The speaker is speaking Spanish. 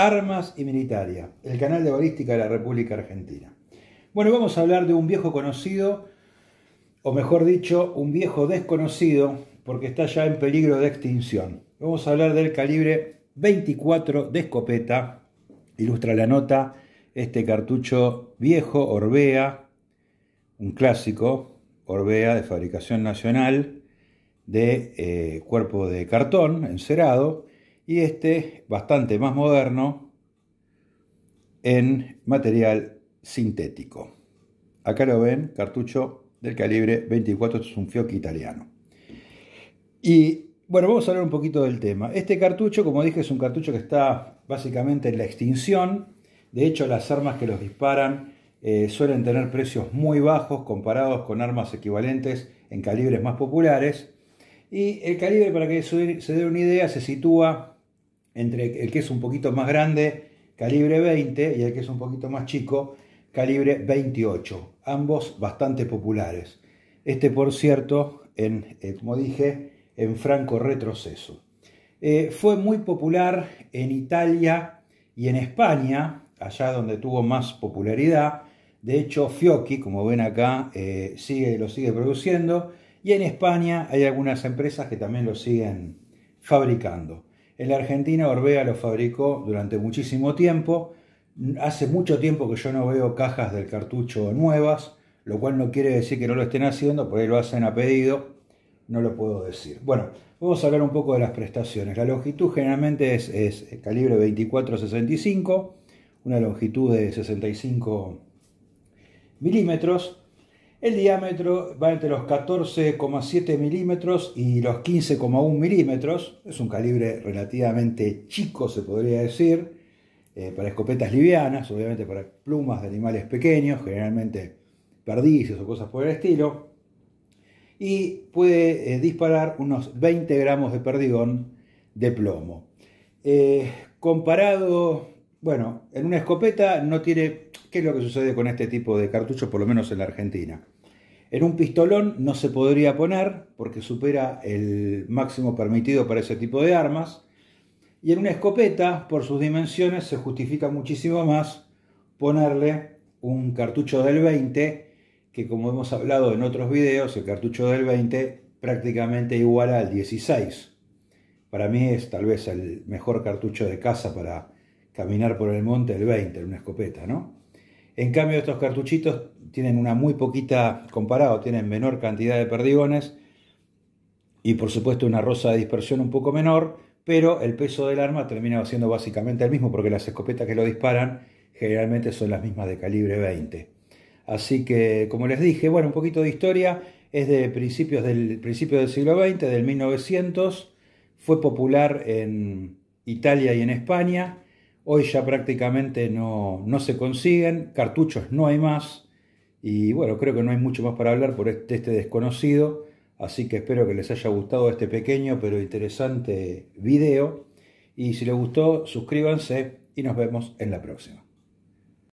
Armas y Militaria, el canal de balística de la República Argentina. Bueno, vamos a hablar de un viejo conocido, o mejor dicho, un viejo desconocido, porque está ya en peligro de extinción. Vamos a hablar del calibre 24 de escopeta, ilustra la nota este cartucho viejo Orbea, un clásico Orbea de fabricación nacional, de eh, cuerpo de cartón encerado, y este, bastante más moderno, en material sintético. Acá lo ven, cartucho del calibre 24, es un Fiocchi italiano. Y bueno, vamos a hablar un poquito del tema. Este cartucho, como dije, es un cartucho que está básicamente en la extinción. De hecho, las armas que los disparan eh, suelen tener precios muy bajos comparados con armas equivalentes en calibres más populares. Y el calibre, para que se dé una idea, se sitúa entre el que es un poquito más grande, calibre 20, y el que es un poquito más chico, calibre 28. Ambos bastante populares. Este, por cierto, eh, como dije, en franco retroceso. Eh, fue muy popular en Italia y en España, allá donde tuvo más popularidad. De hecho, Fiocchi, como ven acá, eh, lo sigue produciendo. Y en España hay algunas empresas que también lo siguen fabricando. En la Argentina Orbea lo fabricó durante muchísimo tiempo. Hace mucho tiempo que yo no veo cajas del cartucho nuevas, lo cual no quiere decir que no lo estén haciendo, por lo hacen a pedido, no lo puedo decir. Bueno, vamos a hablar un poco de las prestaciones. La longitud generalmente es, calibre 24-65, una longitud de 65 milímetros. El diámetro va entre los 14,7 milímetros y los 15,1 milímetros. Es un calibre relativamente chico, se podría decir, eh, para escopetas livianas, obviamente para plumas de animales pequeños, generalmente perdices o cosas por el estilo. Y puede eh, disparar unos 20 gramos de perdigón de plomo. Eh, comparado bueno, en una escopeta no tiene... ¿Qué es lo que sucede con este tipo de cartuchos, por lo menos en la Argentina? En un pistolón no se podría poner porque supera el máximo permitido para ese tipo de armas. Y en una escopeta, por sus dimensiones, se justifica muchísimo más ponerle un cartucho del 20, que como hemos hablado en otros videos, el cartucho del 20 prácticamente igual al 16. Para mí es tal vez el mejor cartucho de caza para caminar por el monte del 20 en una escopeta, ¿no? En cambio, estos cartuchitos tienen una muy poquita, comparado, tienen menor cantidad de perdigones y por supuesto una rosa de dispersión un poco menor, pero el peso del arma termina siendo básicamente el mismo porque las escopetas que lo disparan generalmente son las mismas de calibre 20. Así que, como les dije, bueno, un poquito de historia, es de principios del, del siglo XX, del 1900, fue popular en Italia y en España, Hoy ya prácticamente no, no se consiguen, cartuchos no hay más. Y bueno, creo que no hay mucho más para hablar por este, este, desconocido, así que espero que les haya gustado este pequeño pero interesante video. Y si les gustó, suscríbanse y nos vemos en la próxima.